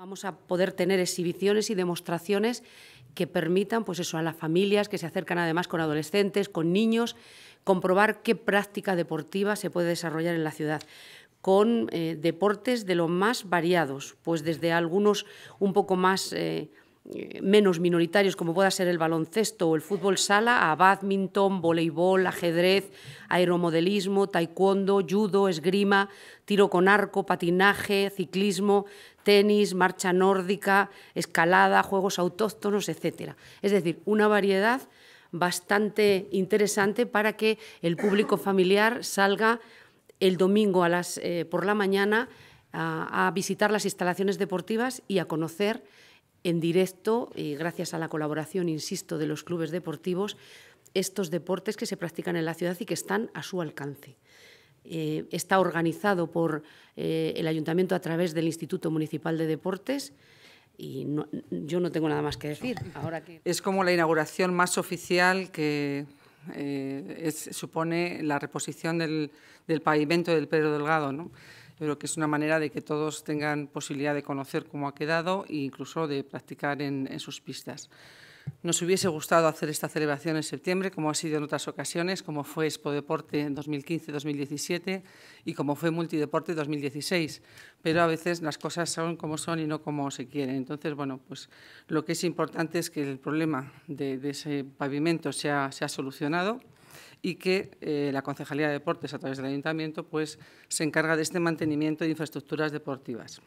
Vamos a poder tener exhibiciones y demostraciones que permitan, pues eso, a las familias que se acercan además con adolescentes, con niños, comprobar qué práctica deportiva se puede desarrollar en la ciudad con eh, deportes de lo más variados, pues desde algunos un poco más eh, eh, menos minoritarios como pueda ser el baloncesto o el fútbol sala a badminton, voleibol, ajedrez, aeromodelismo, taekwondo, judo, esgrima, tiro con arco, patinaje, ciclismo, tenis, marcha nórdica, escalada, juegos autóctonos, etc. Es decir, una variedad bastante interesante para que el público familiar salga el domingo a eh, por la mañana a visitar las instalaciones deportivas y a conocer en directo, y eh, gracias a la colaboración, insisto, de los clubes deportivos, estos deportes que se practican en la ciudad y que están a su alcance. Eh, está organizado por eh, el ayuntamiento a través del Instituto Municipal de Deportes y yo no tengo nada más que decir. Ahora Es como la inauguración más oficial que supone la reposición del, pavimento del Pedro Delgado pero que es una manera de que todos tengan posibilidad de conocer cómo ha quedado e incluso de practicar en, sus pistas. Nos hubiese gustado hacer esta celebración en septiembre, como ha sido en otras ocasiones, como fue Expo Deporte en 2015-2017 y como fue Multideporte 2016, pero a veces las cosas son como son y no como se quieren. Entonces, bueno, pues lo que es importante es que el problema de, ese pavimento se se ha solucionado y que eh, la Concejalía de Deportes, a través del Ayuntamiento, pues, se encarga de este mantenimiento de infraestructuras deportivas.